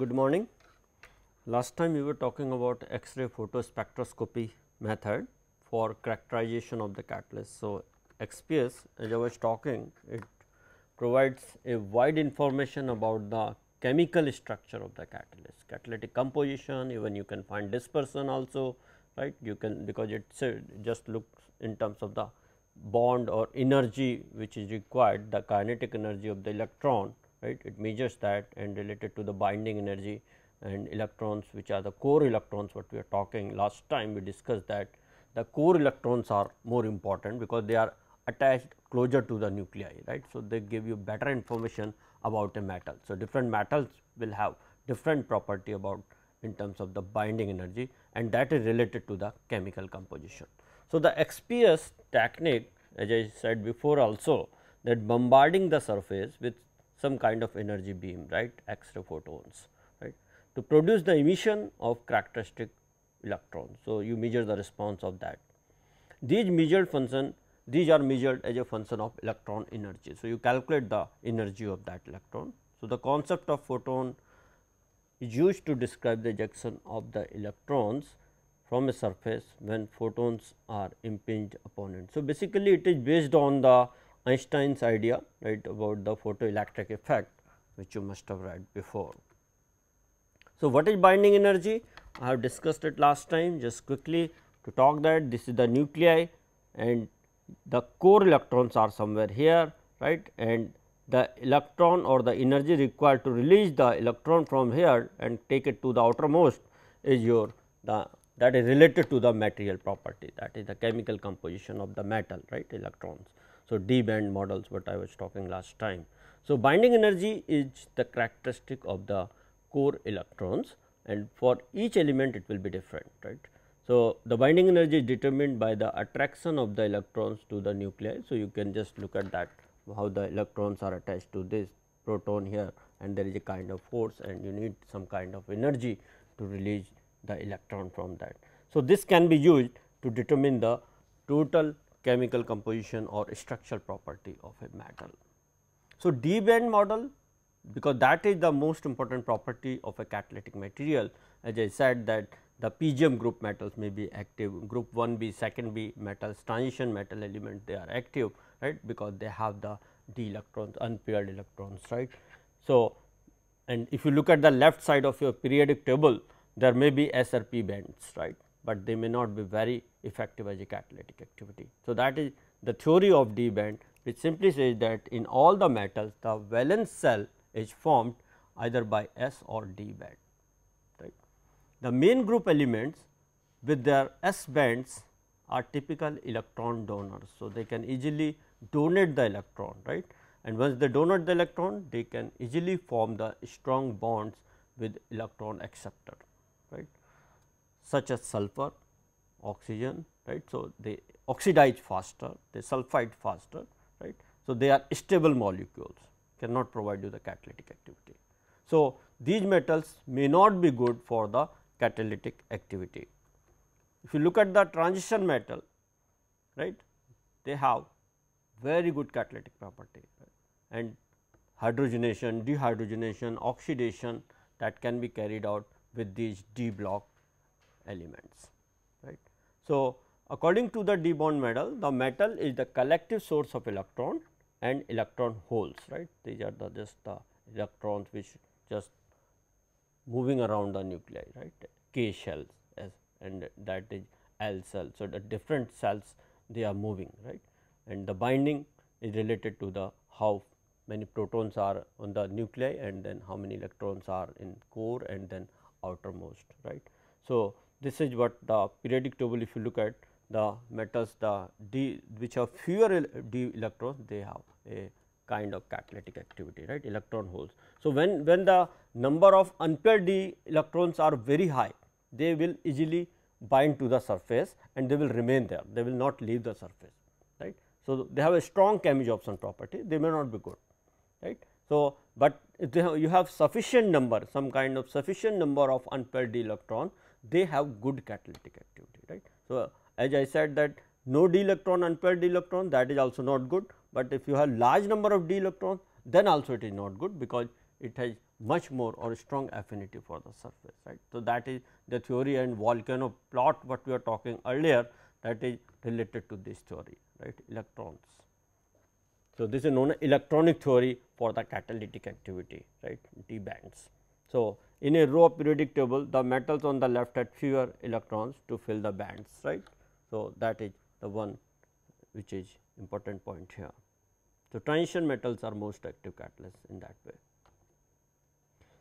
good morning. Last time we were talking about X-ray photospectroscopy method for characterization of the catalyst. So, XPS as I was talking it provides a wide information about the chemical structure of the catalyst, catalytic composition even you can find dispersion also right you can because it just looks in terms of the bond or energy which is required the kinetic energy of the electron right it measures that and related to the binding energy and electrons which are the core electrons what we are talking last time we discussed that the core electrons are more important because they are attached closer to the nuclei right. So, they give you better information about a metal. So, different metals will have different property about in terms of the binding energy and that is related to the chemical composition. So, the XPS technique as I said before also that bombarding the surface with some kind of energy beam right extra photons right to produce the emission of characteristic electron. So, you measure the response of that. These measured function these are measured as a function of electron energy. So, you calculate the energy of that electron. So, the concept of photon is used to describe the ejection of the electrons from a surface when photons are impinged upon it. So, basically it is based on the Einstein's idea right about the photoelectric effect which you must have read before. So, what is binding energy? I have discussed it last time just quickly to talk that this is the nuclei and the core electrons are somewhere here right and the electron or the energy required to release the electron from here and take it to the outermost is your the that is related to the material property that is the chemical composition of the metal right electrons. So, D band models what I was talking last time. So, binding energy is the characteristic of the core electrons and for each element it will be different right. So, the binding energy is determined by the attraction of the electrons to the nuclei. So, you can just look at that how the electrons are attached to this proton here and there is a kind of force and you need some kind of energy to release the electron from that. So, this can be used to determine the total chemical composition or structural property of a metal. So, D band model because that is the most important property of a catalytic material as I said that the PGM group metals may be active group 1b second b metals transition metal element they are active right because they have the d electrons unpaired electrons right. So, and if you look at the left side of your periodic table there may be SRP bands right but they may not be very effective as a catalytic activity. So, that is the theory of d band which simply says that in all the metals the valence cell is formed either by s or d band. Right. The main group elements with their s bands are typical electron donors. So, they can easily donate the electron right and once they donate the electron they can easily form the strong bonds with electron acceptor right such as sulfur, oxygen right. So, they oxidize faster, they sulfide faster right. So, they are stable molecules cannot provide you the catalytic activity. So, these metals may not be good for the catalytic activity. If you look at the transition metal right they have very good catalytic property right? and hydrogenation, dehydrogenation, oxidation that can be carried out with these D block elements right. So, according to the d bond model the metal is the collective source of electron and electron holes right these are the just the electrons which just moving around the nuclei right K shells as and that is L cell. So, the different cells they are moving right and the binding is related to the how many protons are on the nuclei and then how many electrons are in core and then outermost right. So, this is what the periodic table if you look at the metals the d which have fewer d electrons they have a kind of catalytic activity right electron holes. So, when, when the number of unpaired d electrons are very high they will easily bind to the surface and they will remain there they will not leave the surface right. So, they have a strong Cami Jobson property they may not be good right. So, but if have, you have sufficient number some kind of sufficient number of unpaired d electron they have good catalytic activity right. So, as I said that no d electron unpaired d electron that is also not good, but if you have large number of d electrons then also it is not good because it has much more or strong affinity for the surface right. So, that is the theory and volcano plot what we were talking earlier that is related to this theory right electrons. So, this is known as electronic theory for the catalytic activity right d bands. So, in a row periodic table the metals on the left had fewer electrons to fill the bands right. So, that is the one which is important point here. So, transition metals are most active catalysts in that way.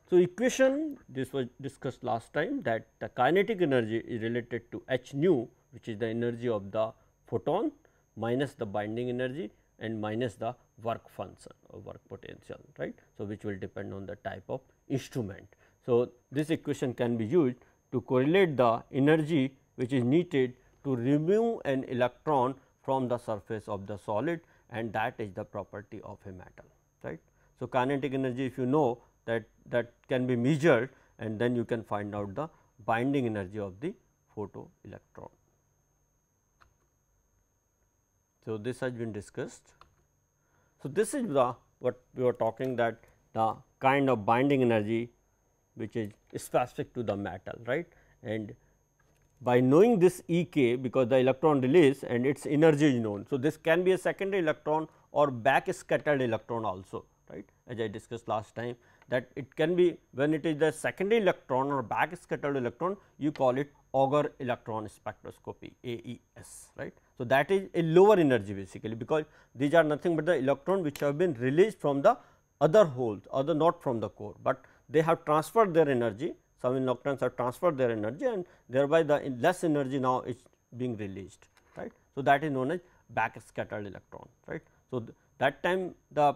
So, equation this was discussed last time that the kinetic energy is related to h nu which is the energy of the photon minus the binding energy and minus the work function or uh, work potential right. So, which will depend on the type of instrument. So, this equation can be used to correlate the energy which is needed to remove an electron from the surface of the solid and that is the property of a metal right. So, kinetic energy if you know that that can be measured and then you can find out the binding energy of the photoelectron. So, this has been discussed. So, this is the what we were talking that the kind of binding energy which is specific to the metal right and by knowing this E k because the electron release and its energy is known. So, this can be a secondary electron or back scattered electron also right as I discussed last time that it can be when it is the secondary electron or back scattered electron you call it Auger electron spectroscopy AES right. So, that is a lower energy basically because these are nothing but the electron which have been released from the other holes other not from the core, but they have transferred their energy some electrons have transferred their energy and thereby the less energy now is being released right. So, that is known as backscattered electron right. So, th that time the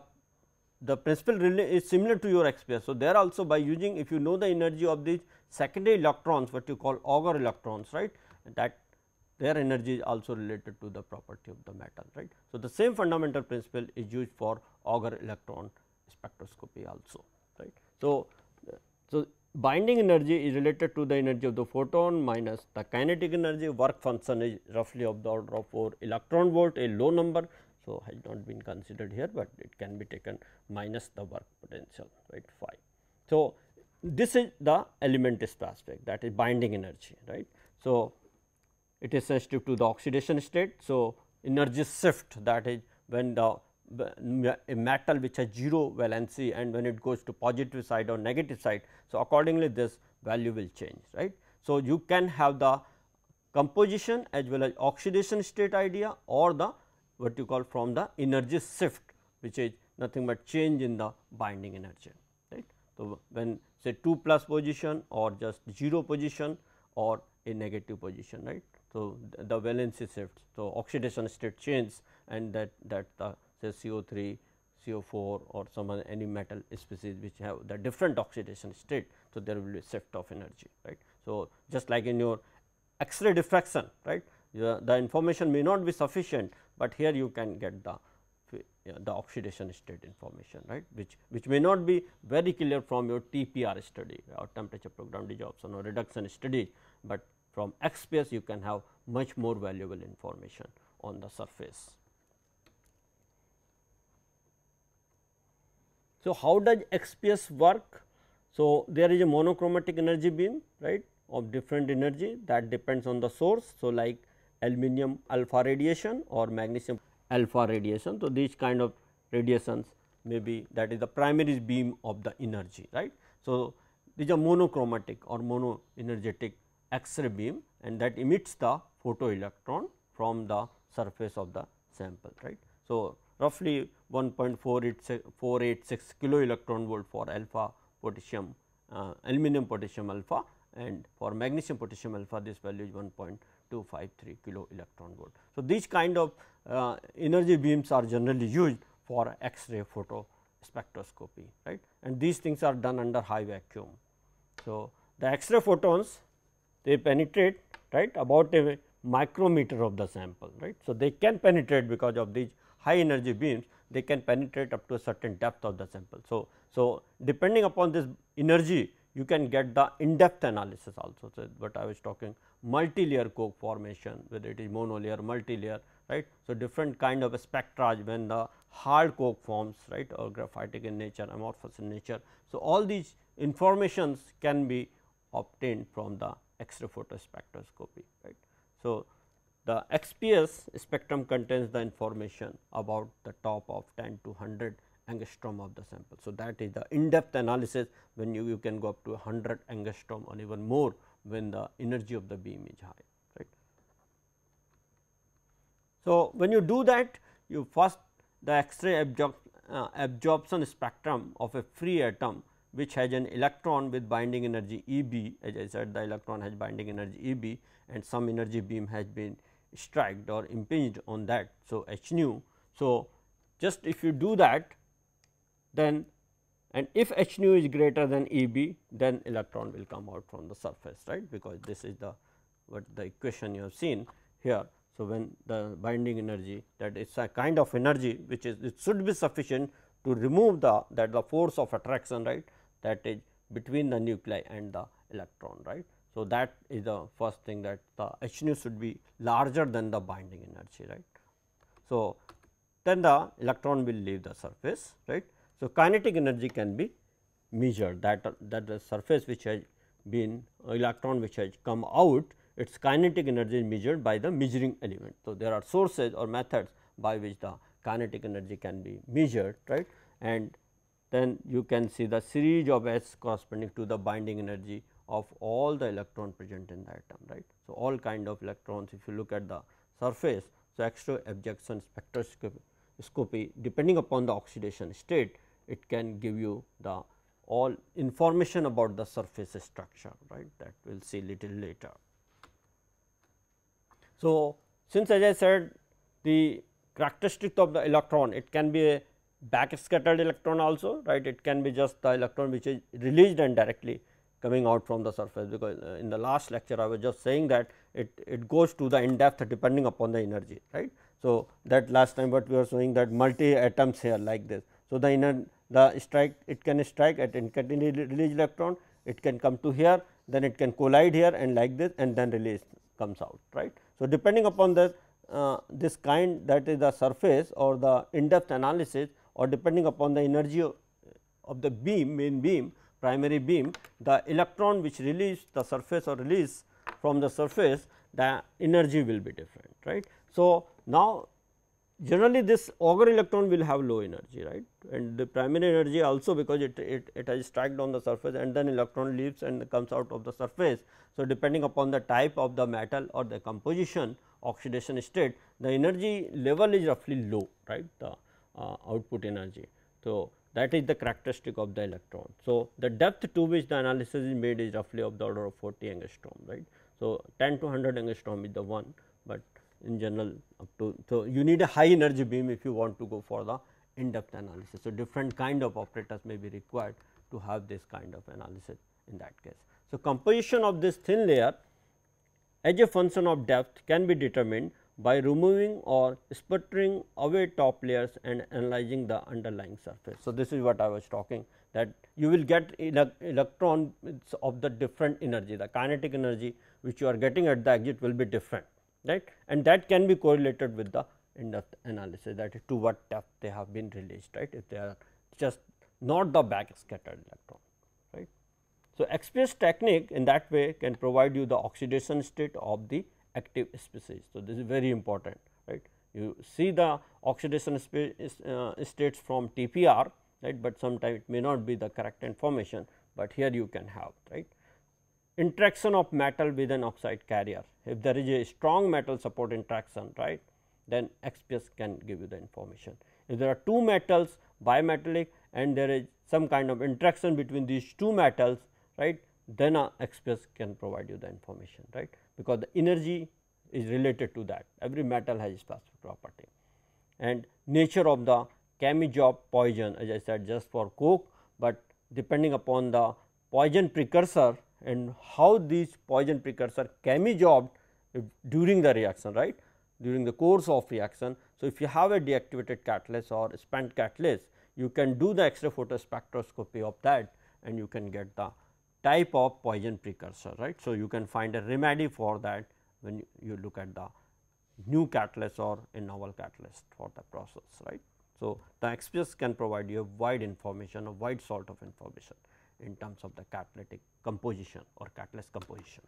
the principle really is similar to your XPS. So, there also by using if you know the energy of these secondary electrons what you call Auger electrons right that their energy is also related to the property of the metal right. So, the same fundamental principle is used for Auger electron spectroscopy also right. So, so binding energy is related to the energy of the photon minus the kinetic energy work function is roughly of the order of 4 electron volt a low number. So, has not been considered here, but it can be taken minus the work potential right phi. So, this is the element aspect that is binding energy right. So, it is sensitive to the oxidation state. So, energy shift that is when the a metal which has 0 valency and when it goes to positive side or negative side. So, accordingly this value will change right. So, you can have the composition as well as oxidation state idea or the what you call from the energy shift which is nothing but change in the binding energy right. So, when say 2 plus position or just 0 position or a negative position right. So, the valency shifted. So, oxidation state change and that that the uh, say CO3, CO4 or some any metal species which have the different oxidation state. So, there will be shift of energy right. So, just like in your X-ray diffraction right, the information may not be sufficient, but here you can get the the oxidation state information right which which may not be very clear from your TPR study or temperature program desorption or reduction study, but from X space you can have much more valuable information on the surface. So, how does XPS work? So, there is a monochromatic energy beam right of different energy that depends on the source. So, like aluminum alpha radiation or magnesium alpha radiation. So, these kind of radiations may be that is the primary beam of the energy right. So, these are monochromatic or mono energetic X-ray beam and that emits the photoelectron from the surface of the sample, right. So, roughly 1.486 kilo electron volt for alpha potassium uh, aluminum potassium alpha and for magnesium potassium alpha this value is 1.253 kilo electron volt. So, these kind of uh, energy beams are generally used for X-ray photo spectroscopy right and these things are done under high vacuum. So, the X-ray photons they penetrate right about a micrometer of the sample right. So, they can penetrate because of these high energy beams they can penetrate up to a certain depth of the sample. So, so depending upon this energy you can get the in-depth analysis also. So, what I was talking multilayer coke formation whether it is monolayer, multilayer right. So, different kind of spectra when the hard coke forms right or graphitic in nature amorphous in nature. So, all these informations can be obtained from the X-ray extrophotospectroscopy right. So, the XPS spectrum contains the information about the top of 10 to 100 angstrom of the sample. So, that is the in depth analysis when you, you can go up to 100 angstrom or even more when the energy of the beam is high right. So, when you do that you first the X-ray uh, absorption spectrum of a free atom which has an electron with binding energy E b as I said the electron has binding energy E b and some energy beam has been struck or impinged on that. So, h nu. So, just if you do that then and if h nu is greater than E b then electron will come out from the surface right because this is the what the equation you have seen here. So, when the binding energy that is a kind of energy which is it should be sufficient to remove the that the force of attraction right that is between the nuclei and the electron right. So, that is the first thing that the H nu should be larger than the binding energy right. So, then the electron will leave the surface right. So, kinetic energy can be measured that that the surface which has been electron which has come out its kinetic energy is measured by the measuring element. So, there are sources or methods by which the kinetic energy can be measured right and then you can see the series of S corresponding to the binding energy of all the electron present in the atom right. So, all kind of electrons if you look at the surface so extra abjection spectroscopy depending upon the oxidation state it can give you the all information about the surface structure right that we will see little later. So, since as I said the characteristic of the electron it can be a backscattered electron also right it can be just the electron which is released and directly coming out from the surface because uh, in the last lecture I was just saying that it, it goes to the in depth depending upon the energy right. So, that last time what we were showing that multi atoms here like this. So, the inner the strike it can strike at incatenate release electron it can come to here then it can collide here and like this and then release comes out right. So, depending upon the uh, this kind that is the surface or the in depth analysis or depending upon the energy of the beam main beam primary beam the electron which release the surface or release from the surface the energy will be different right. So, now generally this auger electron will have low energy right and the primary energy also because it, it, it has struck on the surface and then electron leaves and comes out of the surface. So, depending upon the type of the metal or the composition oxidation state the energy level is roughly low right. The uh, output energy. So, that is the characteristic of the electron. So, the depth to which the analysis is made is roughly of the order of 40 angstrom right. So, 10 to 100 angstrom is the one, but in general up to. So, you need a high energy beam if you want to go for the in depth analysis. So, different kind of operators may be required to have this kind of analysis in that case. So, composition of this thin layer as a function of depth can be determined by removing or sputtering away top layers and analyzing the underlying surface. So, this is what I was talking that you will get electrons of the different energy, the kinetic energy which you are getting at the exit will be different right and that can be correlated with the in-depth analysis that is to what depth they have been released right if they are just not the back scattered electron. Right. So, express technique in that way can provide you the oxidation state of the active species. So, this is very important right. You see the oxidation uh, states from TPR right, but sometimes it may not be the correct information, but here you can have right. Interaction of metal with an oxide carrier, if there is a strong metal support interaction right, then XPS can give you the information. If there are two metals bimetallic and there is some kind of interaction between these two metals right, then a express can provide you the information right because the energy is related to that every metal has its specific property and nature of the chemijob poison as I said just for coke, but depending upon the poison precursor and how these poison precursor chemijob during the reaction right during the course of reaction. So, if you have a deactivated catalyst or spent catalyst you can do the X-ray photospectroscopy of that and you can get the type of poison precursor right. So, you can find a remedy for that when you look at the new catalyst or a novel catalyst for the process right. So, the express can provide you a wide information a wide sort of information in terms of the catalytic composition or catalyst composition.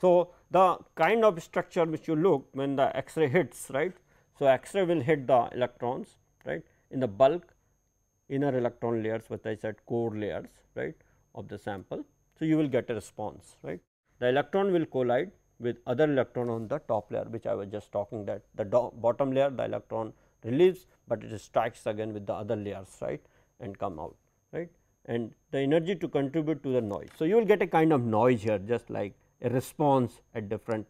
So, the kind of structure which you look when the X-ray hits right. So, X-ray will hit the electrons right in the bulk inner electron layers which I said core layers right of the sample. So, you will get a response right. The electron will collide with other electron on the top layer which I was just talking that the bottom layer the electron relieves, but it strikes again with the other layers right and come out right and the energy to contribute to the noise. So, you will get a kind of noise here just like a response at different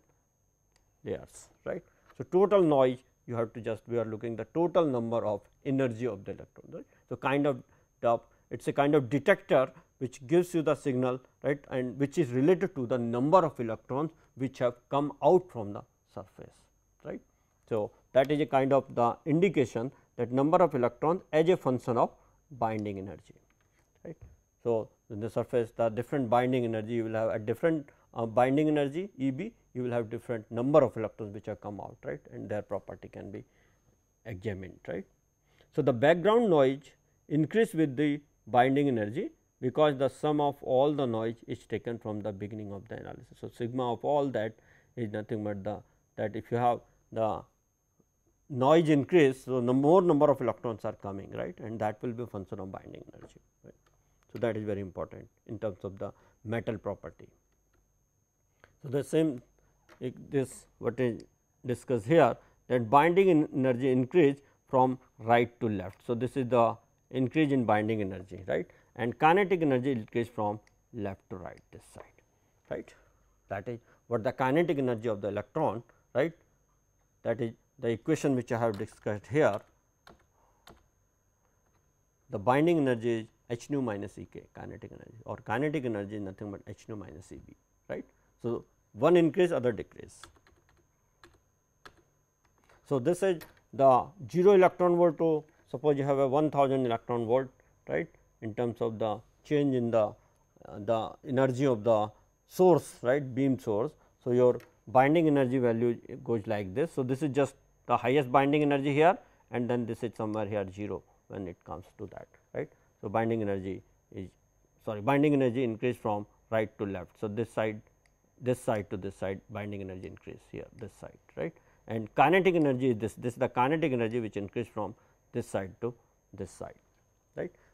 layers right. So, total noise you have to just we are looking the total number of energy of the electron right. So, kind of it is a kind of detector which gives you the signal right and which is related to the number of electrons which have come out from the surface right. So, that is a kind of the indication that number of electrons as a function of binding energy right. So, in the surface the different binding energy you will have a different uh, binding energy E b you will have different number of electrons which have come out right and their property can be examined right. So, the background noise increase with the binding energy because the sum of all the noise is taken from the beginning of the analysis. So, sigma of all that is nothing but the that if you have the noise increase. So, the more number of electrons are coming right and that will be function of binding energy. Right. So, that is very important in terms of the metal property. So, the same this what is discussed here that binding in energy increase from right to left. So, this is the increase in binding energy right and kinetic energy leakage from left to right this side right that is what the kinetic energy of the electron right that is the equation which I have discussed here the binding energy is h nu minus E k kinetic energy or kinetic energy is nothing but h nu minus E b right. So, one increase other decrease. So, this is the 0 electron volt to suppose you have a 1000 electron volt right in terms of the change in the uh, the energy of the source right beam source. So, your binding energy value goes like this. So, this is just the highest binding energy here and then this is somewhere here 0 when it comes to that right. So, binding energy is sorry binding energy increase from right to left. So, this side this side to this side binding energy increase here this side right and kinetic energy is this this is the kinetic energy which increase from this side to this side.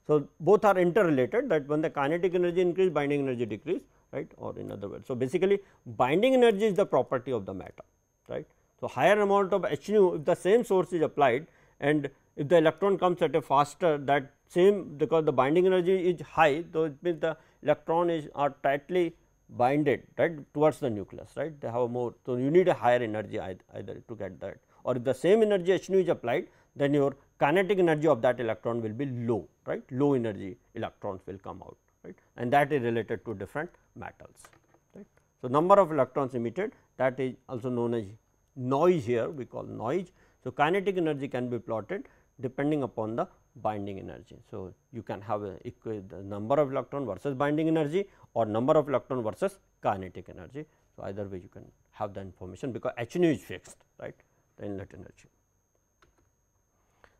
So, both are interrelated that when the kinetic energy increase binding energy decrease right or in other words. So, basically binding energy is the property of the matter right. So, higher amount of H nu if the same source is applied and if the electron comes at a faster that same because the binding energy is high. So, it means the electron is are tightly binded right towards the nucleus right they have more. So, you need a higher energy either, either to get that or if the same energy H nu is applied then your kinetic energy of that electron will be low, right? Low energy electrons will come out, right? And that is related to different metals, right? So, number of electrons emitted that is also known as noise here we call noise. So, kinetic energy can be plotted depending upon the binding energy. So, you can have a the number of electron versus binding energy or number of electron versus kinetic energy. So, either way you can have the information because h nu is fixed right the inlet energy.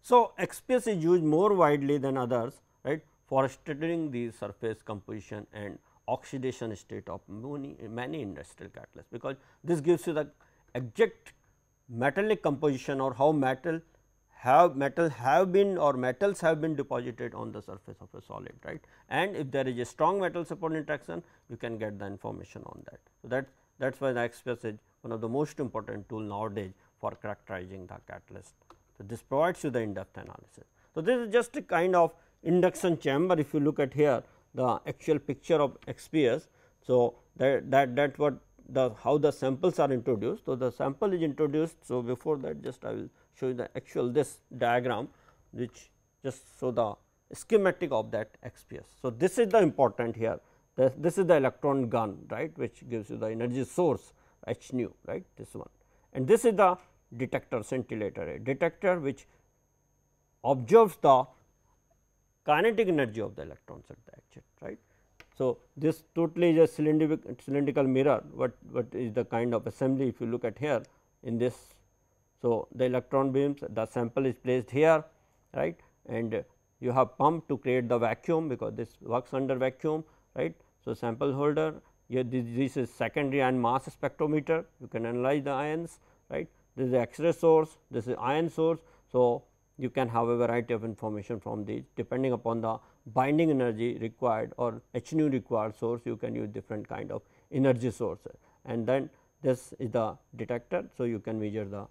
So, XPS is used more widely than others right for studying the surface composition and oxidation state of many, many industrial catalysts because this gives you the exact metallic composition or how metal have metal have been or metals have been deposited on the surface of a solid right and if there is a strong metal support interaction you can get the information on that. So, that that is why the XPS is one of the most important tool nowadays for characterizing the catalyst. So, this provides you the in-depth analysis. So, this is just a kind of induction chamber if you look at here the actual picture of XPS. So, that that that what the how the samples are introduced. So, the sample is introduced. So, before that just I will show you the actual this diagram which just so the schematic of that XPS. So, this is the important here this, this is the electron gun right which gives you the energy source H nu right this one and this is the detector scintillator a detector which observes the kinetic energy of the electrons at the exit right. So, this totally is a cylindrical, cylindrical mirror what, what is the kind of assembly if you look at here in this. So, the electron beams the sample is placed here right and you have pump to create the vacuum because this works under vacuum right. So, sample holder here this, this is secondary ion mass spectrometer you can analyze the ions right this is X-ray source, this is ion source. So, you can have a variety of information from these depending upon the binding energy required or H nu required source you can use different kind of energy sources and then this is the detector. So, you can measure the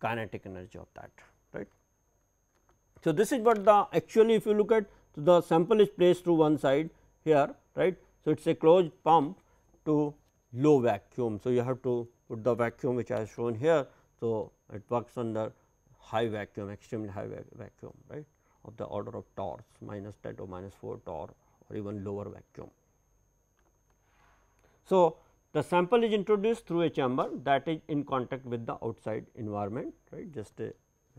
kinetic energy of that right. So, this is what the actually if you look at so the sample is placed through one side here right. So, it is a closed pump to low vacuum. So, you have to put the vacuum which I have shown here. So, it works under high vacuum extremely high vacuum right of the order of torrs minus 10 to minus 4 torr or even lower vacuum. So, the sample is introduced through a chamber that is in contact with the outside environment right just a, uh,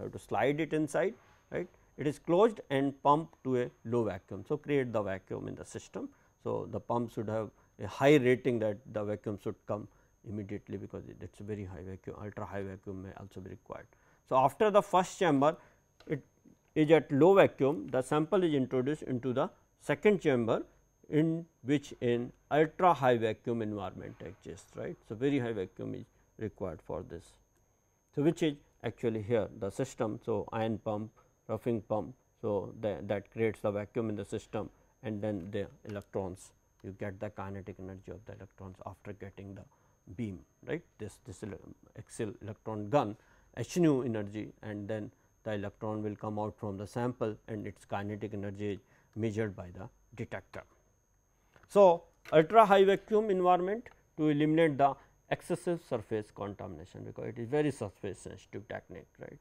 have to slide it inside right it is closed and pumped to a low vacuum. So, create the vacuum in the system. So, the pump should have a high rating that the vacuum should come immediately because that is very high vacuum ultra high vacuum may also be required. So, after the first chamber it is at low vacuum the sample is introduced into the second chamber in which an ultra high vacuum environment exists right. So, very high vacuum is required for this. So, which is actually here the system. So, ion pump roughing pump. So, the, that creates the vacuum in the system and then the electrons you get the kinetic energy of the electrons after getting the beam right this this axial electron gun h nu energy and then the electron will come out from the sample and its kinetic energy is measured by the detector. So, ultra high vacuum environment to eliminate the excessive surface contamination because it is very surface sensitive technique right.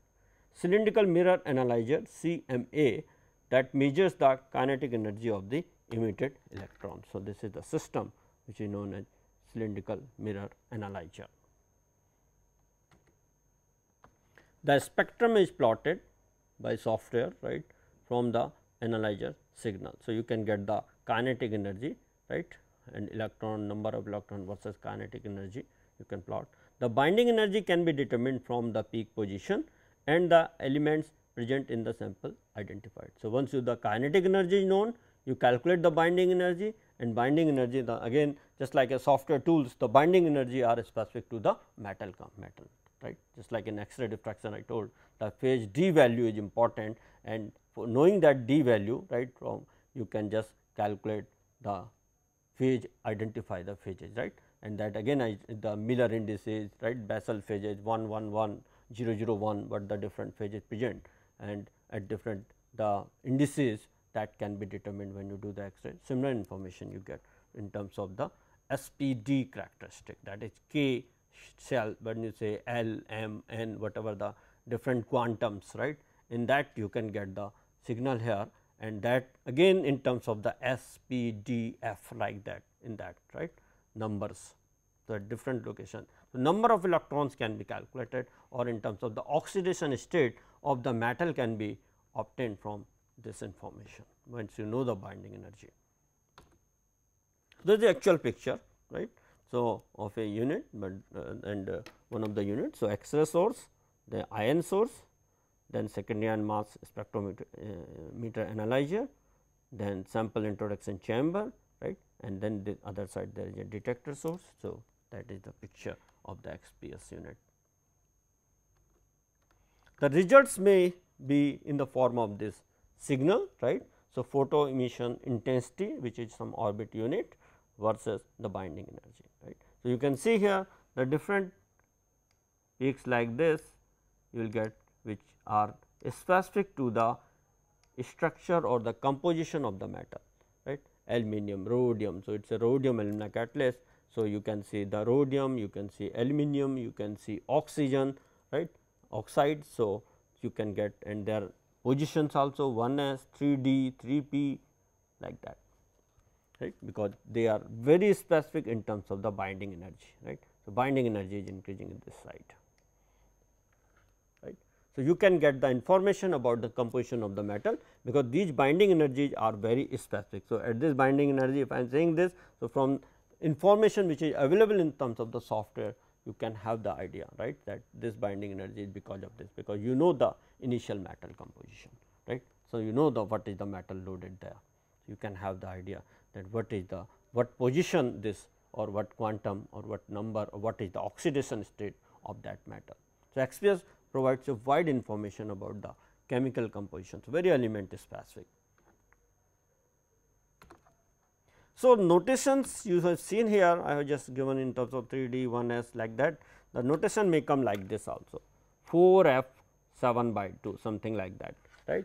Cylindrical mirror analyzer CMA that measures the kinetic energy of the emitted electron. So, this is the system which is known as cylindrical mirror analyzer. The spectrum is plotted by software right from the analyzer signal. So, you can get the kinetic energy right and electron number of electron versus kinetic energy you can plot. The binding energy can be determined from the peak position and the elements present in the sample identified. So, once you the kinetic energy is known you calculate the binding energy and binding energy the again just like a software tools the binding energy are specific to the metal metal right just like in X-ray diffraction I told the phase d value is important and for knowing that d value right from you can just calculate the phase identify the phases right and that again I, the Miller indices right basal phases 1 1 1 0 0 1 but the different phases present and at different the indices that can be determined when you do the X-ray. Similar information you get in terms of the SPD characteristic that is K shell. when you say L, M, N whatever the different quantums right. In that you can get the signal here and that again in terms of the SPDF like that in that right numbers the different location. The number of electrons can be calculated or in terms of the oxidation state of the metal can be obtained from this information once you know the binding energy. This is the actual picture right. So, of a unit but uh, and uh, one of the units. So, X ray source, the ion source, then secondary ion mass spectrometer uh, meter analyzer, then sample introduction chamber right and then the other side there is a detector source. So, that is the picture of the XPS unit. The results may be in the form of this signal right. So, photo emission intensity which is some orbit unit versus the binding energy right. So, you can see here the different peaks like this you will get which are specific to the structure or the composition of the metal right aluminum rhodium. So, it is a rhodium alumina catalyst. So, you can see the rhodium you can see aluminum you can see oxygen right oxide. So, you can get and there positions also 1s, 3d, 3p like that right because they are very specific in terms of the binding energy right. So, binding energy is increasing in this side right. So, you can get the information about the composition of the metal because these binding energies are very specific. So, at this binding energy if I am saying this so from information which is available in terms of the software you can have the idea right that this binding energy is because of this because you know the initial metal composition right. So, you know the what is the metal loaded there you can have the idea that what is the what position this or what quantum or what number or what is the oxidation state of that metal. So, XPS provides a wide information about the chemical compositions very element specific. So, notations you have seen here I have just given in terms of 3D 1s like that the notation may come like this also 4 f 7 by 2 something like that right.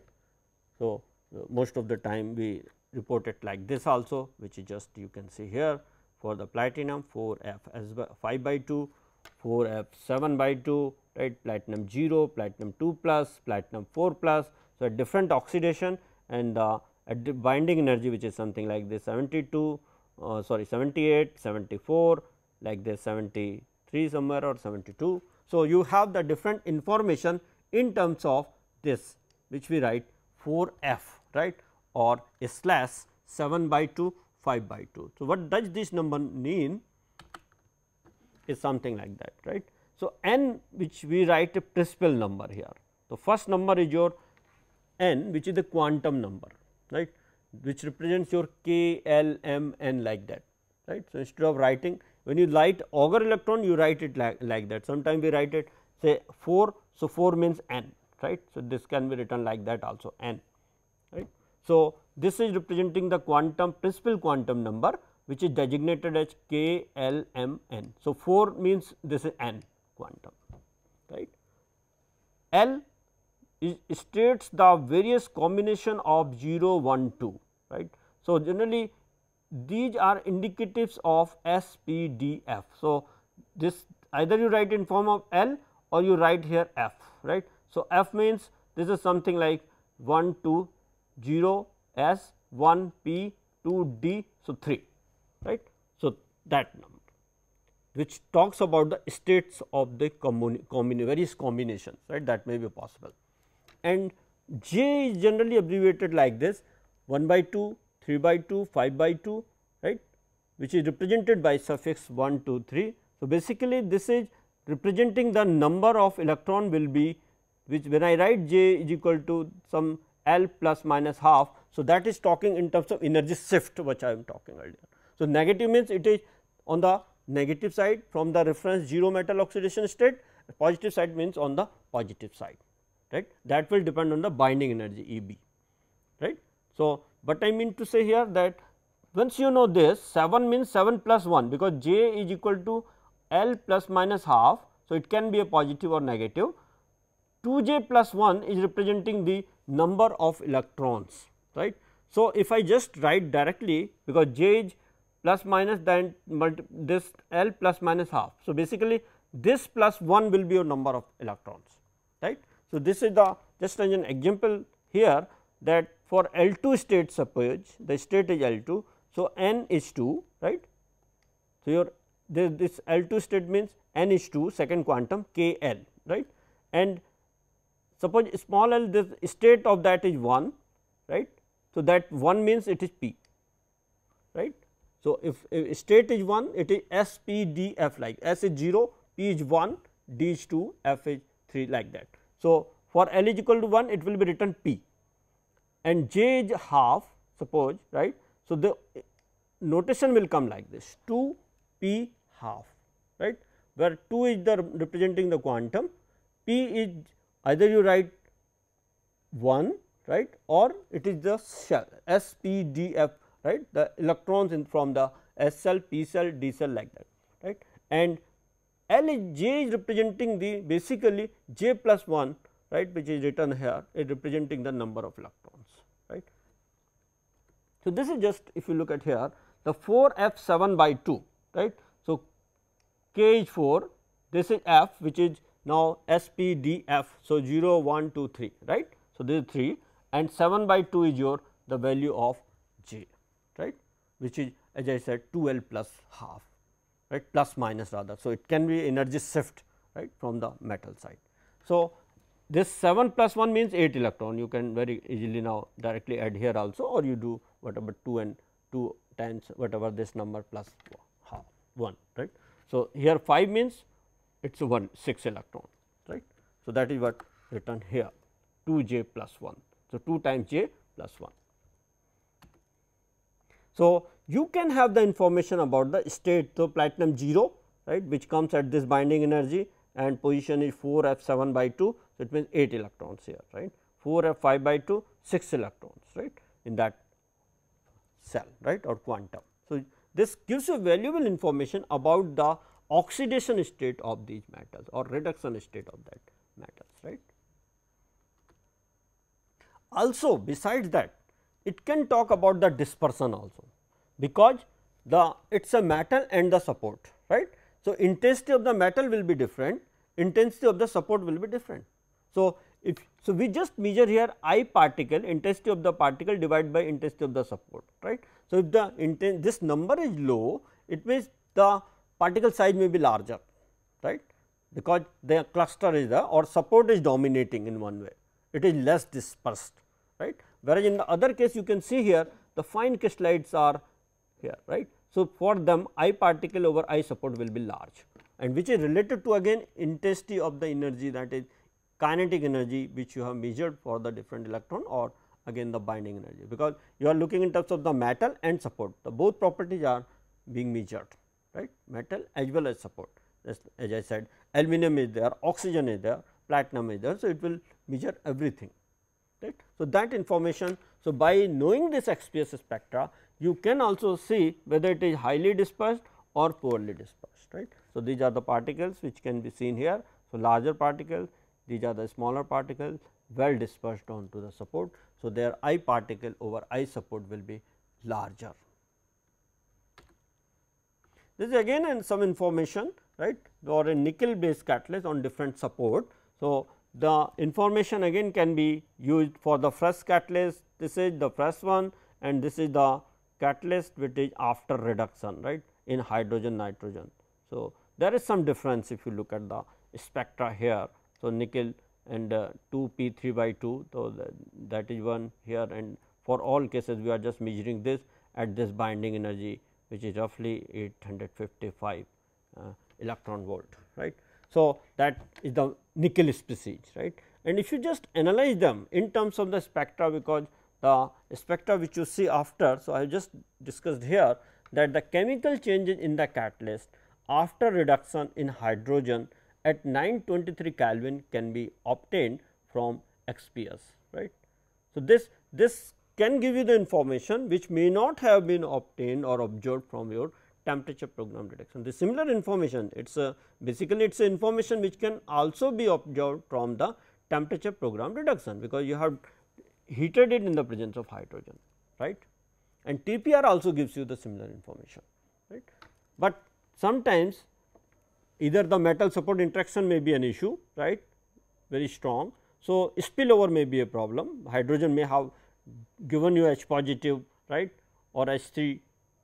So, most of the time we report it like this also which is just you can see here for the platinum 4 f as 5 by 2, 4 f 7 by 2 right platinum 0, platinum 2 plus, platinum 4 plus. So, at different oxidation and uh, the binding energy which is something like this 72 uh, sorry 78, 74 like this 73 somewhere or 72. So, you have the different information in terms of this which we write 4 f right or slash 7 by 2 5 by 2. So, what does this number mean is something like that right. So, n which we write a principal number here. The first number is your n which is the quantum number right which represents your k, l, m, n like that right. So, instead of writing when you write auger electron you write it like, like that sometimes we write it say 4. So, 4 means n right. So, this can be written like that also n right. So, this is representing the quantum principal quantum number which is designated as k l m n. So, 4 means this is n quantum right. L is states the various combination of 0 1 2 right. So, generally these are indicatives of S, P, D, F. So, this either you write in form of L or you write here f right. So, f means this is something like 1 2 0 s 1 p 2 d so 3 right. So, that number which talks about the states of the combina various combinations right that may be possible. And j is generally abbreviated like this 1 by 2, 3 by 2, 5 by 2 right which is represented by suffix 1, 2, 3. So, basically this is representing the number of electron will be which when I write j is equal to some L plus minus half. So, that is talking in terms of energy shift which I am talking earlier. So, negative means it is on the negative side from the reference 0 metal oxidation state positive side means on the positive side right that will depend on the binding energy E b right. So, but I mean to say here that once you know this 7 means 7 plus 1 because j is equal to L plus minus half. So, it can be a positive or negative. 2j plus 1 is representing the number of electrons, right. So, if I just write directly because j is plus minus then this L plus minus half. So, basically this plus 1 will be your number of electrons, right. So, this is the just as an example here that for L 2 state suppose the state is L 2. So, n is 2, right. So, your this L 2 state means n is 2 second quantum k L right and suppose small l the state of that is 1 right. So, that 1 means it is P right. So, if, if state is 1 it is S P D F like S is 0 P is 1 D is 2 F is 3 like that. So, for L is equal to 1 it will be written P and J is half suppose right. So, the notation will come like this 2 p half right where 2 is the representing the quantum p is either you write 1 right or it is the shell s p d f right the electrons in from the s cell p cell d cell like that right and L is j is representing the basically j plus 1 right which is written here, representing the number of electrons right. So, this is just if you look at here the 4 f 7 by 2 right. So, K is 4, this is F which is now S P D F. So, 0, 1, 2, 3 right. So, this is 3 and 7 by 2 is your the value of j right which is as I said 2 L plus half right plus minus rather. So, it can be energy shift right from the metal side. So, this 7 plus 1 means 8 electron you can very easily now directly add here also or you do whatever 2 and 2 times whatever this number plus 1. 1 right. So, here 5 means it is 1 6 electron right. So, that is what written here 2 j plus 1. So, 2 times j plus 1. So, you can have the information about the state. the platinum 0 right which comes at this binding energy and position is 4 f 7 by 2. So, it means 8 electrons here right 4 f 5 by 2 6 electrons right in that cell right or quantum. So, this gives you valuable information about the oxidation state of these metals or reduction state of that metals, right. Also besides that it can talk about the dispersion also because the it is a metal and the support right. So, intensity of the metal will be different intensity of the support will be different. So, if so we just measure here I particle intensity of the particle divided by intensity of the support right. So, if the inten this number is low, it means the particle size may be larger, right, because the cluster is the or support is dominating in one way, it is less dispersed, right. Whereas, in the other case you can see here the fine crystallites are here, right. So, for them I particle over I support will be large and which is related to again intensity of the energy that is kinetic energy which you have measured for the different electron or again the binding energy because you are looking in terms of the metal and support the both properties are being measured right metal as well as support as, as I said aluminum is there oxygen is there platinum is there. So, it will measure everything right. So, that information so by knowing this XPS spectra you can also see whether it is highly dispersed or poorly dispersed right. So, these are the particles which can be seen here. So, larger particles these are the smaller particles well dispersed onto the support. So, their I particle over I support will be larger. This is again and some information right or a nickel based catalyst on different support. So, the information again can be used for the first catalyst this is the first one and this is the catalyst which is after reduction right in hydrogen nitrogen. So, there is some difference if you look at the spectra here. So, nickel and uh, 2 p 3 by 2. So, that is one here and for all cases we are just measuring this at this binding energy which is roughly 855 uh, electron volt right. So, that is the nickel species right and if you just analyze them in terms of the spectra because the spectra which you see after. So, I have just discussed here that the chemical changes in the catalyst after reduction in hydrogen at 923 Kelvin can be obtained from XPS, right. So, this, this can give you the information which may not have been obtained or observed from your temperature program detection. The similar information it is basically it is information which can also be observed from the temperature program reduction because you have heated it in the presence of hydrogen right and TPR also gives you the similar information right. But sometimes either the metal support interaction may be an issue right very strong. So, spillover may be a problem hydrogen may have given you H positive right or H 3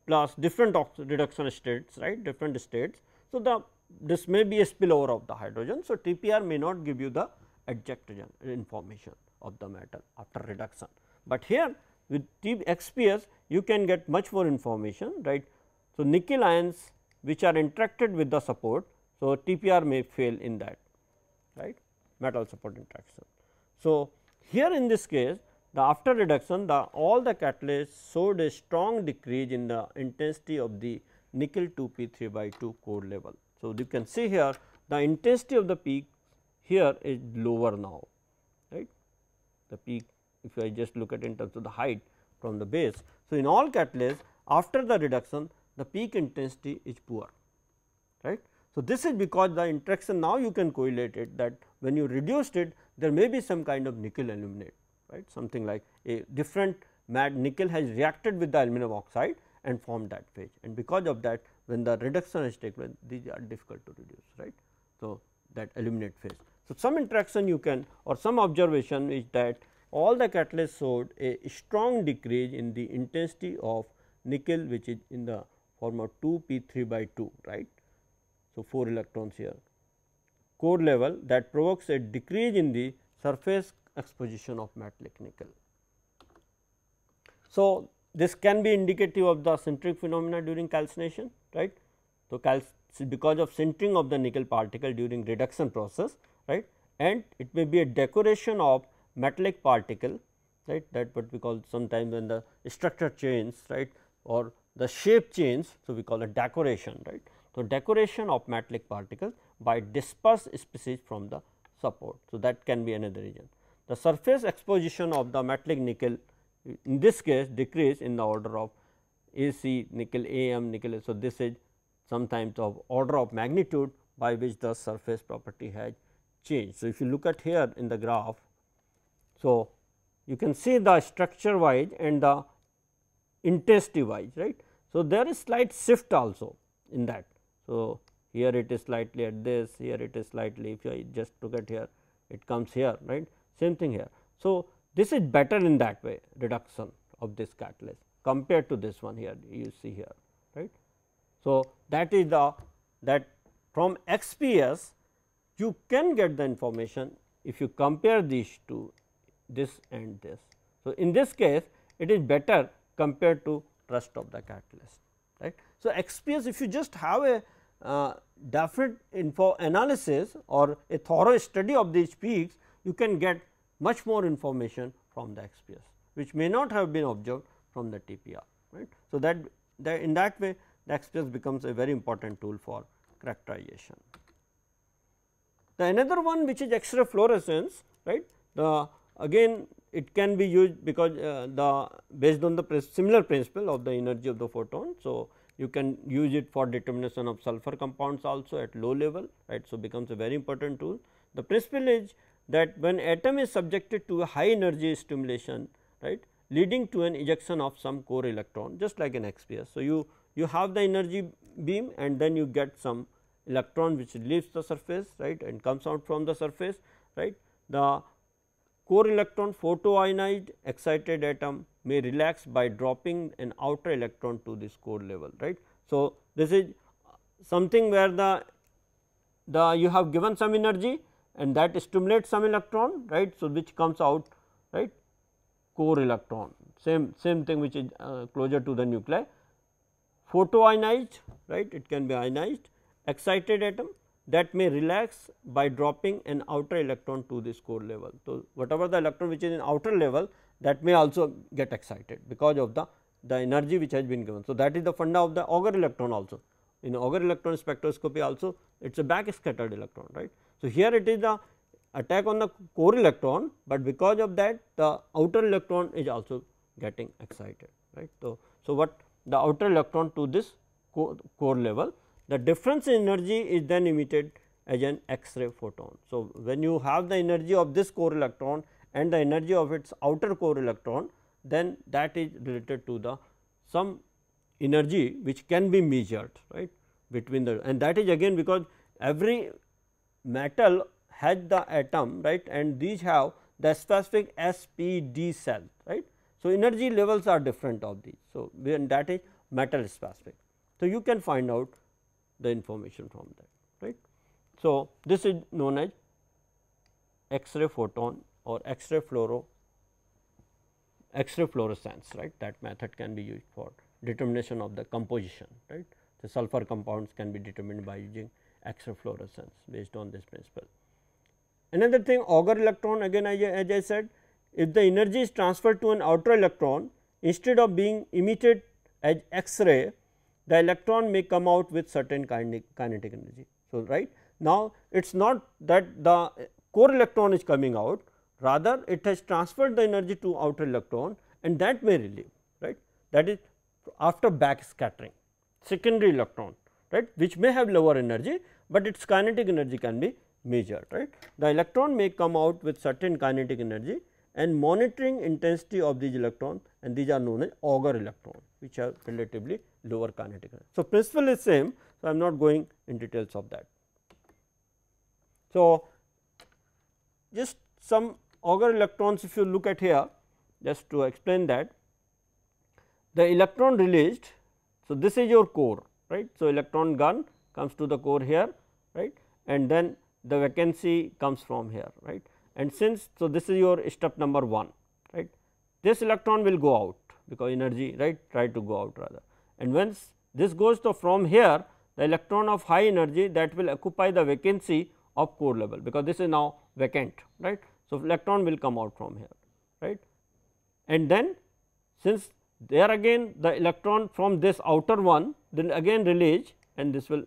plus different reduction states right different states. So, the this may be a spillover of the hydrogen. So, TPR may not give you the exact information of the metal after reduction, but here with XPS you can get much more information right. So, nickel ions which are interacted with the support so, TPR may fail in that right metal support interaction. So, here in this case the after reduction the all the catalysts showed a strong decrease in the intensity of the nickel 2p3 by 2 core level. So, you can see here the intensity of the peak here is lower now right the peak if I just look at in terms of the height from the base. So, in all catalysts after the reduction the peak intensity is poor right so, this is because the interaction now you can correlate it that when you reduced it there may be some kind of nickel aluminate right something like a different mad nickel has reacted with the aluminum oxide and formed that phase and because of that when the reduction is taken these are difficult to reduce right. So, that aluminate phase. So, some interaction you can or some observation is that all the catalysts showed a strong decrease in the intensity of nickel which is in the form of 2 P 3 by 2 right so, 4 electrons here core level that provokes a decrease in the surface exposition of metallic nickel. So, this can be indicative of the sintering phenomena during calcination right. So, cal because of sintering of the nickel particle during reduction process right and it may be a decoration of metallic particle right that what we call sometimes when the structure changes right or the shape changes. So, we call it decoration right. So, decoration of metallic particles by dispersed species from the support. So, that can be another reason. The surface exposition of the metallic nickel in this case decrease in the order of AC nickel AM nickel. So, this is sometimes of order of magnitude by which the surface property has changed. So, if you look at here in the graph, so you can see the structure wise and the intensity wise right. So, there is slight shift also in that. So, here it is slightly at this, here it is slightly if you just look at here it comes here right same thing here. So, this is better in that way reduction of this catalyst compared to this one here you see here right. So, that is the that from XPS you can get the information if you compare these two this and this. So, in this case it is better compared to rest of the catalyst right. So, XPS if you just have a uh, info analysis or a thorough study of these peaks, you can get much more information from the XPS, which may not have been observed from the TPR. Right? So, that, that in that way the XPS becomes a very important tool for characterization. The another one which is X-ray fluorescence, right? The again it can be used because uh, the based on the similar principle of the energy of the photon. So, you can use it for determination of sulfur compounds also at low level, right. So, becomes a very important tool. The principle is that when atom is subjected to a high energy stimulation, right, leading to an ejection of some core electron just like an XPS. So, you, you have the energy beam and then you get some electron which leaves the surface right and comes out from the surface right. The core electron photoionized excited atom may relax by dropping an outer electron to this core level right. So, this is something where the, the you have given some energy and that stimulates some electron right. So, which comes out right core electron same same thing which is uh, closer to the nuclei ionized, right it can be ionized excited atom that may relax by dropping an outer electron to this core level. So, whatever the electron which is in outer level that may also get excited because of the, the energy which has been given. So, that is the funda of the Auger electron also. In Auger electron spectroscopy also it is a back scattered electron right. So, here it is the attack on the core electron, but because of that the outer electron is also getting excited right. So, so what the outer electron to this core, core level the difference in energy is then emitted as an X ray photon. So, when you have the energy of this core electron and the energy of its outer core electron then that is related to the some energy which can be measured right between the and that is again because every metal has the atom right and these have the specific SPD cell right. So, energy levels are different of these. So, when that is metal specific. So, you can find out the information from that right. So, this is known as X-ray photon or X-ray fluoro, X-ray fluorescence, right. That method can be used for determination of the composition, right. The sulfur compounds can be determined by using X-ray fluorescence based on this principle. Another thing Auger electron again as I, as I said, if the energy is transferred to an outer electron instead of being emitted as X-ray, the electron may come out with certain kinetic, kinetic energy. So, right now it is not that the core electron is coming out, rather it has transferred the energy to outer electron and that may relieve right that is after back scattering secondary electron right which may have lower energy, but its kinetic energy can be measured right. The electron may come out with certain kinetic energy and monitoring intensity of these electrons and these are known as auger electrons which have relatively lower kinetic energy. So, principle is same, so I am not going in details of that. So, just some Auger electrons if you look at here just to explain that the electron released. So, this is your core right. So, electron gun comes to the core here right and then the vacancy comes from here right and since so this is your step number 1 right this electron will go out because energy right try to go out rather and once this goes to from here the electron of high energy that will occupy the vacancy of core level because this is now vacant right so, electron will come out from here right and then since there again the electron from this outer one then again release and this will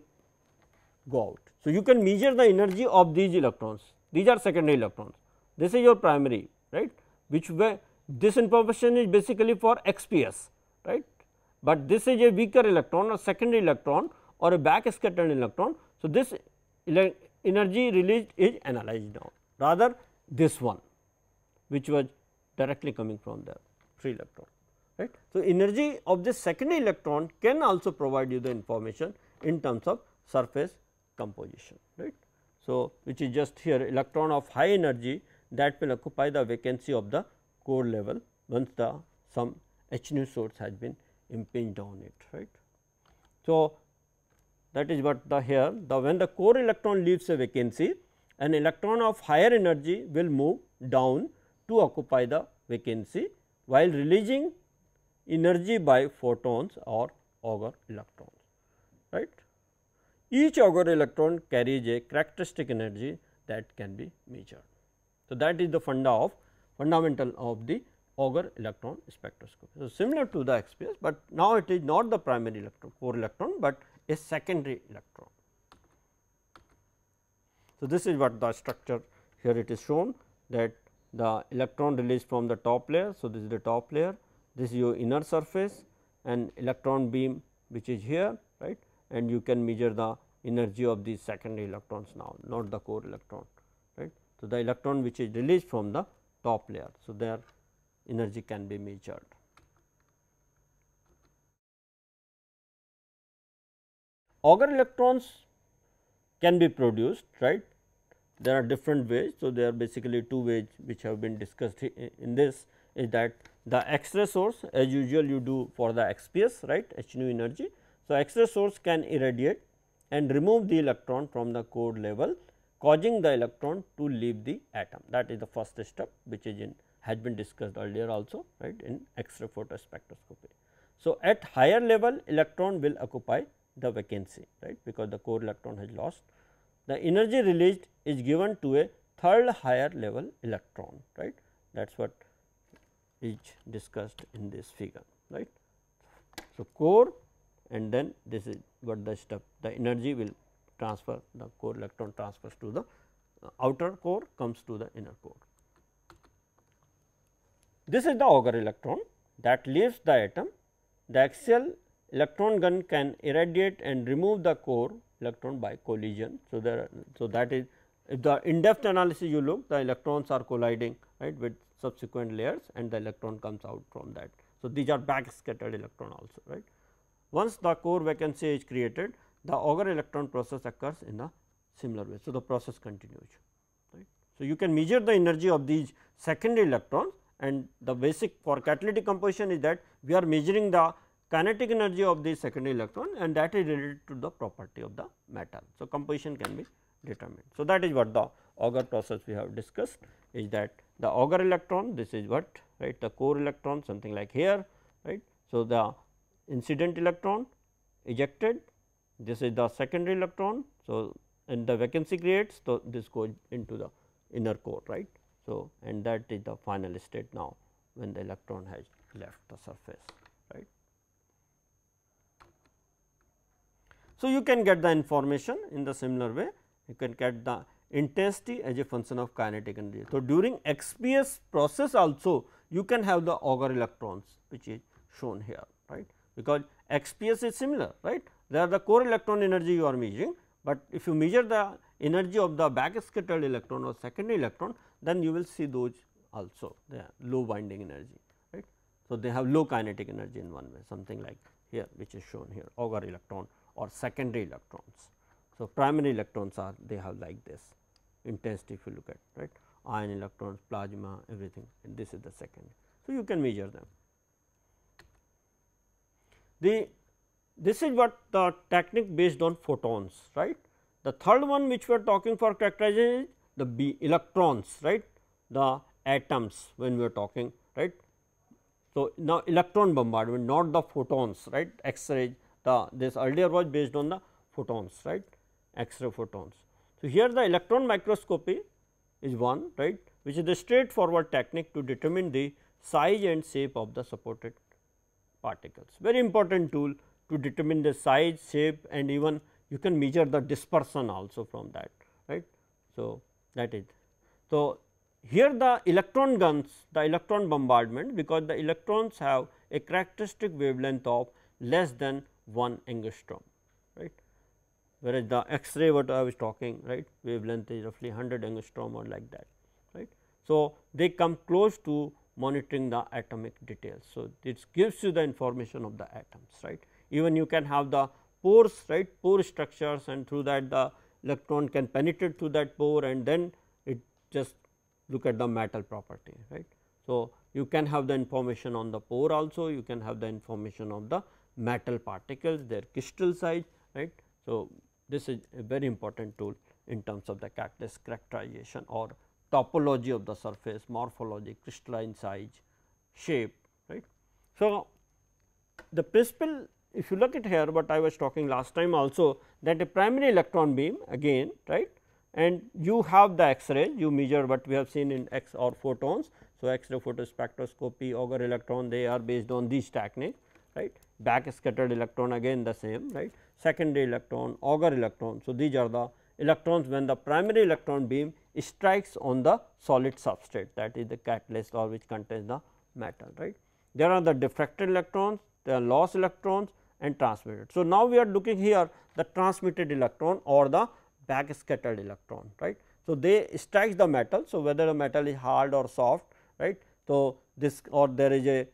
go out. So, you can measure the energy of these electrons these are secondary electrons this is your primary right which way this information is basically for XPS right, but this is a weaker electron or secondary electron or a back scattered electron. So, this energy released is analyzed now rather this one which was directly coming from the free electron right. So, energy of this second electron can also provide you the information in terms of surface composition right. So, which is just here electron of high energy that will occupy the vacancy of the core level once the some H nu source has been impinged on it right. So, that is what the here the when the core electron leaves a vacancy an electron of higher energy will move down to occupy the vacancy while releasing energy by photons or Auger electrons. Right? Each Auger electron carries a characteristic energy that can be measured. So, that is the funda of fundamental of the Auger electron spectroscopy. So, similar to the XPS, but now it is not the primary electron core electron, but a secondary electron. So, this is what the structure here it is shown that the electron released from the top layer. So, this is the top layer, this is your inner surface and electron beam which is here right and you can measure the energy of these secondary electrons now not the core electron right. So, the electron which is released from the top layer. So, their energy can be measured. Auger electrons can be produced right. There are different ways. So, there are basically two ways which have been discussed in this is that the X-ray source as usual you do for the XPS right H nu energy. So, X-ray source can irradiate and remove the electron from the core level causing the electron to leave the atom that is the first step which is in has been discussed earlier also right in X-ray photospectroscopy. So, at higher level electron will occupy the vacancy right because the core electron has lost. The energy released is given to a third higher level electron right that is what is discussed in this figure right. So, core and then this is what the step the energy will transfer the core electron transfers to the uh, outer core comes to the inner core. This is the Auger electron that leaves the atom the axial electron gun can irradiate and remove the core electron by collision. So, there so that is if the in depth analysis you look the electrons are colliding right with subsequent layers and the electron comes out from that. So, these are back scattered electron also right. Once the core vacancy is created the auger electron process occurs in a similar way. So, the process continues right. So, you can measure the energy of these secondary electrons and the basic for catalytic composition is that we are measuring the kinetic energy of the secondary electron and that is related to the property of the metal. So, composition can be determined. So, that is what the Auger process we have discussed is that the Auger electron this is what right the core electron something like here right. So, the incident electron ejected this is the secondary electron. So, and the vacancy creates so this goes into the inner core right. So, and that is the final state now when the electron has left the surface. So, you can get the information in the similar way you can get the intensity as a function of kinetic energy. So, during XPS process also you can have the auger electrons which is shown here right because XPS is similar right there are the core electron energy you are measuring, but if you measure the energy of the back scattered electron or secondary electron then you will see those also they are low binding energy right. So, they have low kinetic energy in one way something like here which is shown here auger electron or secondary electrons. So, primary electrons are they have like this intensity if you look at right ion electrons, plasma everything and this is the second. So, you can measure them. The this is what the technique based on photons right. The third one which we are talking for characterization is the B electrons right the atoms when we are talking right. So, now electron bombardment not the photons right X ray the this earlier was based on the photons right X-ray photons. So, here the electron microscopy is one right which is the straightforward technique to determine the size and shape of the supported particles. Very important tool to determine the size, shape and even you can measure the dispersion also from that right. So, that is. So, here the electron guns the electron bombardment because the electrons have a characteristic wavelength of less than 1 angstrom right. Whereas, the X-ray what I was talking right wavelength is roughly 100 angstrom or like that right. So, they come close to monitoring the atomic details. So, this gives you the information of the atoms right. Even you can have the pores right pore structures and through that the electron can penetrate through that pore and then it just look at the metal property right. So, you can have the information on the pore also you can have the information of the metal particles, their crystal size, right. So, this is a very important tool in terms of the catalyst characterization or topology of the surface, morphology, crystalline size, shape, right. So, the principle if you look at here what I was talking last time also that a primary electron beam again, right, and you have the X-ray, you measure what we have seen in X or photons. So, X-ray photospectroscopy, auger electron, they are based on these technique, right back scattered electron again the same right, secondary electron, auger electron. So, these are the electrons when the primary electron beam strikes on the solid substrate that is the catalyst or which contains the metal right. There are the diffracted electrons, the lost electrons and transmitted. So, now we are looking here the transmitted electron or the back scattered electron right. So, they strikes the metal. So, whether the metal is hard or soft right. So, this or there is a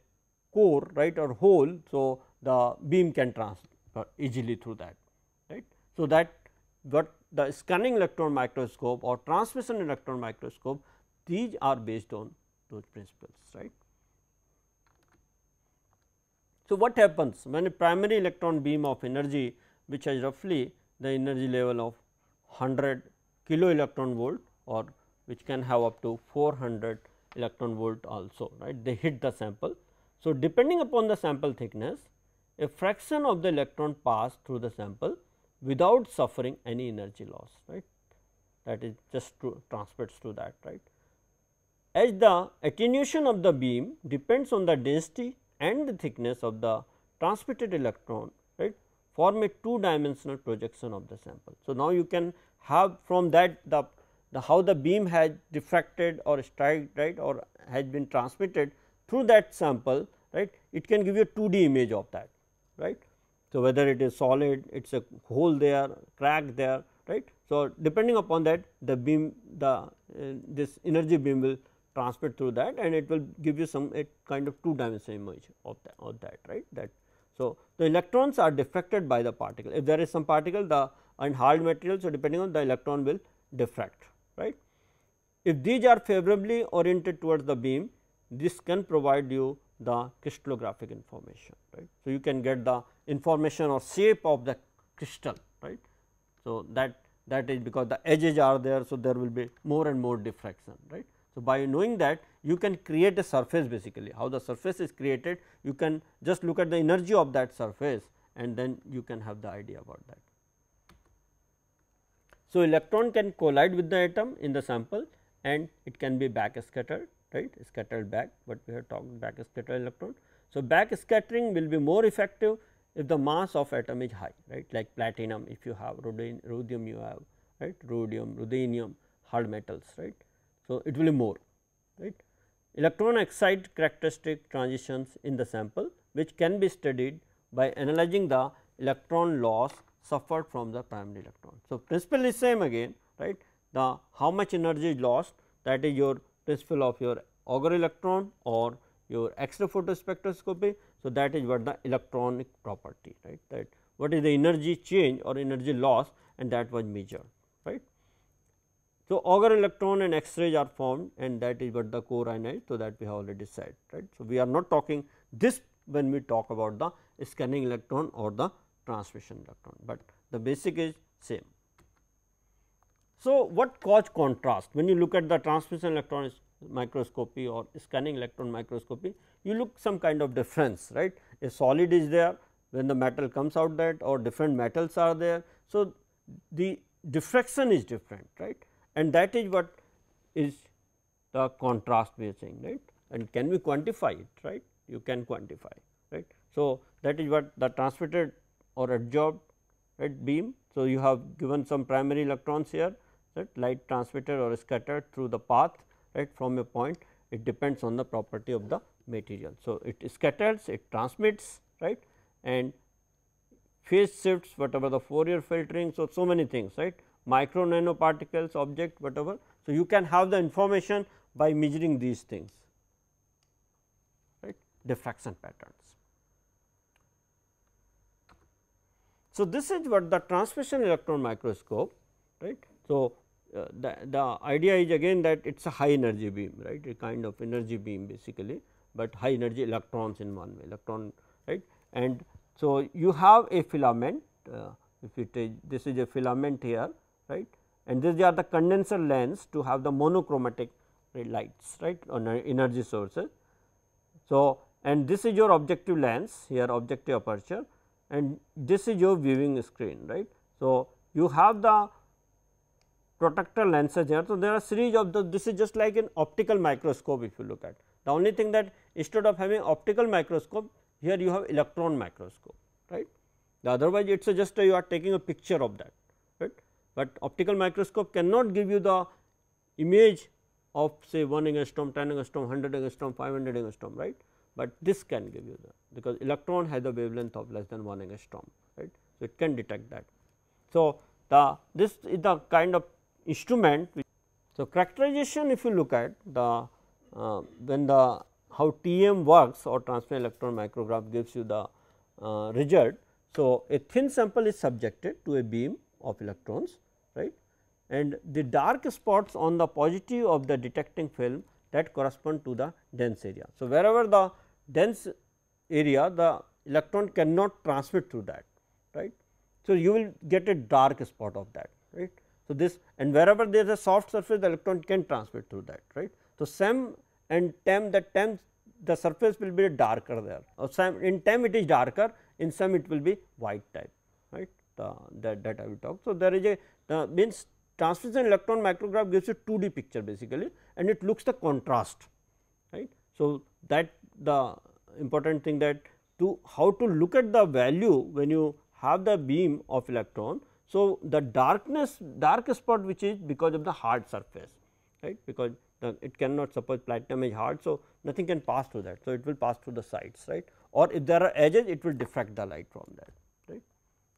core right or hole. So, the beam can transfer easily through that right. So, that what the scanning electron microscope or transmission electron microscope these are based on those principles right. So, what happens when a primary electron beam of energy which has roughly the energy level of 100 kilo electron volt or which can have up to 400 electron volt also right they hit the sample. So, depending upon the sample thickness a fraction of the electron pass through the sample without suffering any energy loss right that is just to transfers to that right. As the attenuation of the beam depends on the density and the thickness of the transmitted electron right form a two dimensional projection of the sample. So, now you can have from that the, the how the beam has diffracted or striked right or has been transmitted through that sample right it can give you a 2D image of that right. So, whether it is solid, it is a hole there, crack there, right. So, depending upon that the beam, the uh, this energy beam will transmit through that and it will give you some a kind of two dimensional image of that, of that right that. So, the electrons are diffracted by the particle if there is some particle the and hard material. So, depending on the electron will diffract right. If these are favorably oriented towards the beam this can provide you the crystallographic information right. So, you can get the information or shape of the crystal right. So, that that is because the edges are there. So, there will be more and more diffraction right. So, by knowing that you can create a surface basically how the surface is created you can just look at the energy of that surface and then you can have the idea about that. So, electron can collide with the atom in the sample and it can be back scattered right scattered back but we have talked back scattered electrode. So, back scattering will be more effective if the mass of atom is high right like platinum if you have rhodium you have right rhodium ruthenium hard metals right. So, it will be more right. Electron excite characteristic transitions in the sample which can be studied by analyzing the electron loss suffered from the primary electron. So, principle is same again right the how much energy is lost that is your space fill of your auger electron or your X-ray photo spectroscopy. So, that is what the electronic property right that what is the energy change or energy loss and that was measured right. So, auger electron and X-rays are formed and that is what the core ionized. So, that we have already said right. So, we are not talking this when we talk about the scanning electron or the transmission electron, but the basic is same. So, what cause contrast? When you look at the transmission electron microscopy or scanning electron microscopy, you look some kind of difference, right. A solid is there when the metal comes out that or different metals are there. So, the diffraction is different, right, and that is what is the contrast we are saying, right, and can we quantify it, right, you can quantify, right. So, that is what the transmitted or adsorbed right beam. So, you have given some primary electrons here right light transmitted or scattered through the path right from a point it depends on the property of the material. So, it scatters it transmits right and phase shifts whatever the Fourier filtering. So, so many things right micro nanoparticles object whatever. So, you can have the information by measuring these things right diffraction patterns. So, this is what the transmission electron microscope right. So, uh, the, the idea is again that it is a high energy beam right a kind of energy beam basically, but high energy electrons in one way electron right. And so, you have a filament uh, if you take this is a filament here right and these are the condenser lens to have the monochromatic lights right on energy sources. So, and this is your objective lens here objective aperture and this is your viewing screen right. So, you have the protector lenses here. So, there are series of the. this is just like an optical microscope if you look at the only thing that instead of having optical microscope here you have electron microscope right. The otherwise it is just a, you are taking a picture of that right, but optical microscope cannot give you the image of say 1 angstrom, 10 angstrom, 100 angstrom, 500 angstrom right, but this can give you that because electron has a wavelength of less than 1 angstrom right. So, it can detect that. So, the this is the kind of instrument. So, characterization if you look at the uh, when the how TM works or transfer electron micrograph gives you the uh, result. So, a thin sample is subjected to a beam of electrons right and the dark spots on the positive of the detecting film that correspond to the dense area. So, wherever the dense area the electron cannot transmit through that right. So, you will get a dark spot of that right. So, this and wherever there is a soft surface the electron can transmit through that right. So, SEM and TEM the TEM the surface will be darker there or SEM in TEM it is darker in SEM it will be white type right that, that I will talk. So, there is a means transmission electron micrograph gives you 2D picture basically and it looks the contrast right. So, that the important thing that to how to look at the value when you have the beam of electron so, the darkness dark spot which is because of the hard surface right because the, it cannot suppose platinum is hard. So, nothing can pass through that. So, it will pass through the sides right or if there are edges it will deflect the light from that right.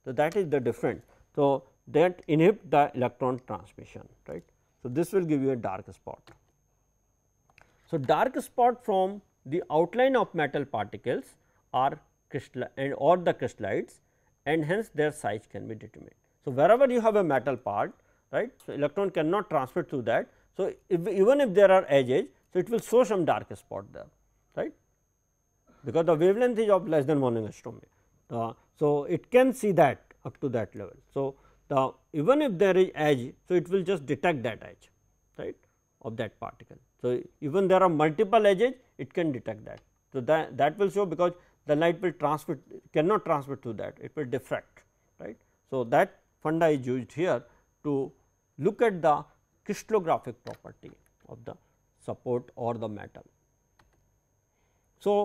So, that is the difference. So, that inhibit the electron transmission right. So, this will give you a dark spot. So, dark spot from the outline of metal particles are crystal and or the crystallites and hence their size can be determined. So, wherever you have a metal part right, so electron cannot transmit through that. So, if, even if there are edges, so it will show some dark spot there right because the wavelength is of less than 1 angstrom. Uh, so, it can see that up to that level. So, the even if there is edge, so it will just detect that edge right of that particle. So, even there are multiple edges, it can detect that. So, that, that will show because the light will transmit cannot transmit through that, it will diffract right. So, that funda is used here to look at the crystallographic property of the support or the metal. So,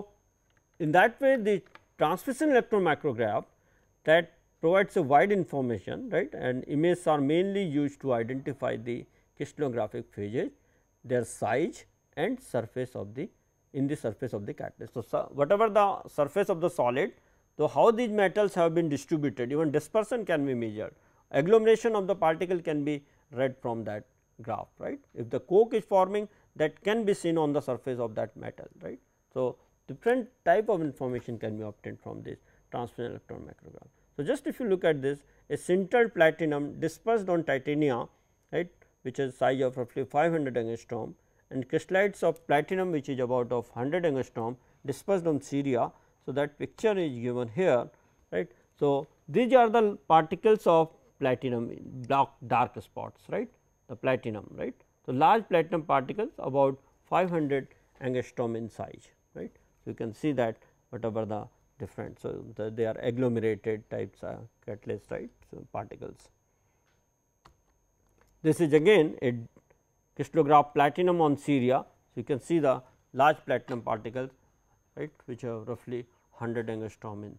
in that way the transmission electron micrograph that provides a wide information right and images are mainly used to identify the crystallographic phases, their size and surface of the in the surface of the catalyst. So, so, whatever the surface of the solid, so how these metals have been distributed even dispersion can be measured agglomeration of the particle can be read from that graph right. If the coke is forming that can be seen on the surface of that metal right. So, different type of information can be obtained from this transfer electron micrograph. So, just if you look at this a sintered platinum dispersed on titania right which is size of roughly 500 angstrom and crystallites of platinum which is about of 100 angstrom dispersed on ceria. So, that picture is given here right. So, these are the particles of platinum black dark spots right the platinum right. So, large platinum particles about 500 angstrom in size right. So, you can see that whatever the different. So, the, they are agglomerated types of catalyst right so, particles. This is again a crystallograph platinum on ceria. So, you can see the large platinum particles right which are roughly 100 angstrom in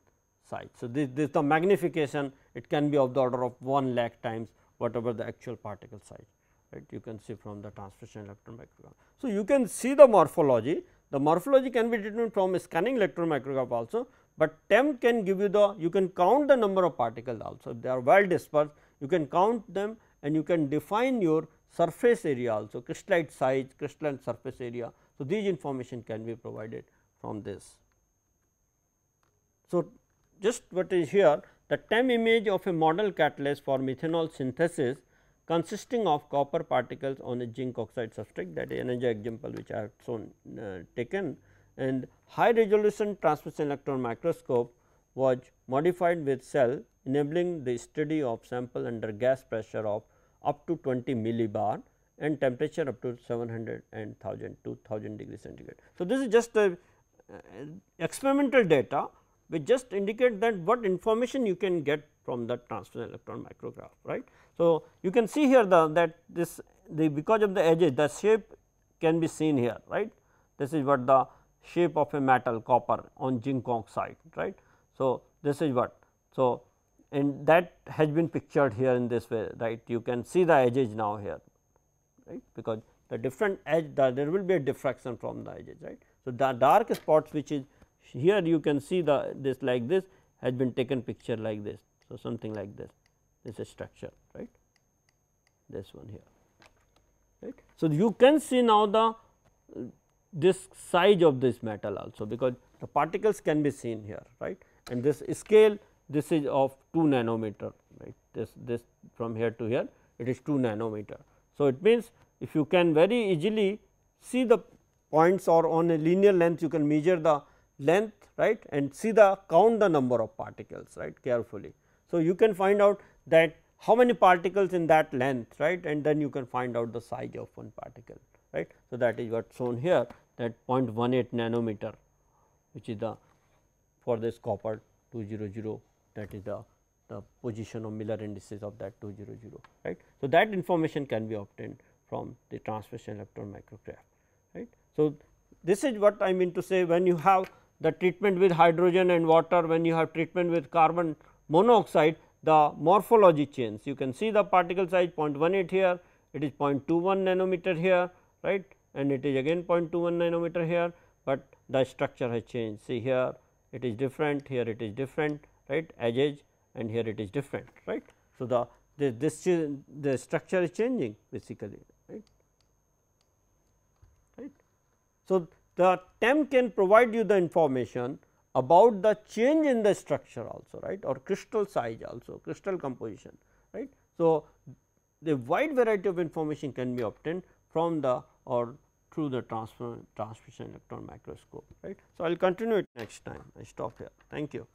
size. So, this, this the magnification it can be of the order of 1 lakh times whatever the actual particle size right you can see from the transmission electron micrograph. So, you can see the morphology the morphology can be determined from scanning electron micrograph also, but TEM can give you the you can count the number of particles also if they are well dispersed you can count them and you can define your surface area also crystallite size crystalline surface area. So, these information can be provided from this. So, just what is here the TEM image of a model catalyst for methanol synthesis consisting of copper particles on a zinc oxide substrate that is energy example which I have shown uh, taken and high resolution transmission electron microscope was modified with cell enabling the study of sample under gas pressure of up to 20 millibar and temperature up to 700 and 1000 2000 degree centigrade. So, this is just a uh, experimental data which just indicate that what information you can get from the transfer electron micrograph right. So, you can see here the that this the because of the edges the shape can be seen here right. This is what the shape of a metal copper on zinc oxide right. So, this is what. So, and that has been pictured here in this way right you can see the edges now here right because the different edge the, there will be a diffraction from the edges right. So, the dark spots which is here you can see the this like this has been taken picture like this. So, something like this this is structure right this one here right. So, you can see now the this size of this metal also because the particles can be seen here right and this scale this is of 2 nanometer right this this from here to here it is 2 nanometer. So, it means if you can very easily see the points or on a linear length you can measure the length right and see the count the number of particles right carefully. So, you can find out that how many particles in that length right and then you can find out the size of one particle right. So, that is what shown here that 0.18 nanometer which is the for this copper 200 that is the, the position of Miller indices of that 200 right. So, that information can be obtained from the transmission electron micrograph right. So, this is what I mean to say when you have the treatment with hydrogen and water when you have treatment with carbon monoxide the morphology changes. You can see the particle size 0.18 here, it is 0.21 nanometer here right and it is again 0.21 nanometer here, but the structure has changed. See here it is different, here it is different right edge and here it is different right. So, the, the this the structure is changing basically right. right. So, the TEM can provide you the information about the change in the structure also right or crystal size also crystal composition right. So, the wide variety of information can be obtained from the or through the transfer transmission electron microscope right. So, I will continue it next time I stop here thank you.